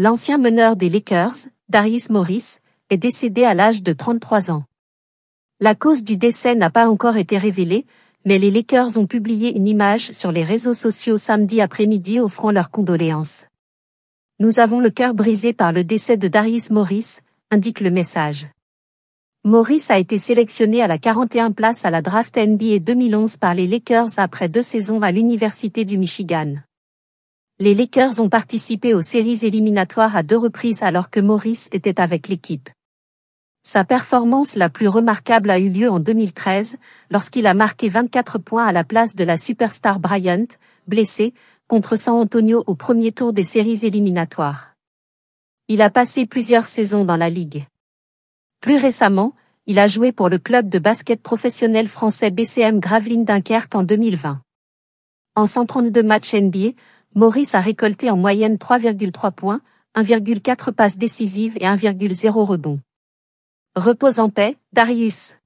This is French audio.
L'ancien meneur des Lakers, Darius Morris, est décédé à l'âge de 33 ans. La cause du décès n'a pas encore été révélée, mais les Lakers ont publié une image sur les réseaux sociaux samedi après-midi offrant leurs condoléances. Nous avons le cœur brisé par le décès de Darius Morris, indique le message. Morris a été sélectionné à la 41 place à la draft NBA 2011 par les Lakers après deux saisons à l'Université du Michigan les Lakers ont participé aux séries éliminatoires à deux reprises alors que Maurice était avec l'équipe. Sa performance la plus remarquable a eu lieu en 2013, lorsqu'il a marqué 24 points à la place de la superstar Bryant, blessé, contre San Antonio au premier tour des séries éliminatoires. Il a passé plusieurs saisons dans la ligue. Plus récemment, il a joué pour le club de basket professionnel français BCM Gravelines Dunkerque en 2020. En 132 matchs NBA, Maurice a récolté en moyenne 3,3 points, 1,4 passes décisives et 1,0 rebond. Repose en paix, Darius.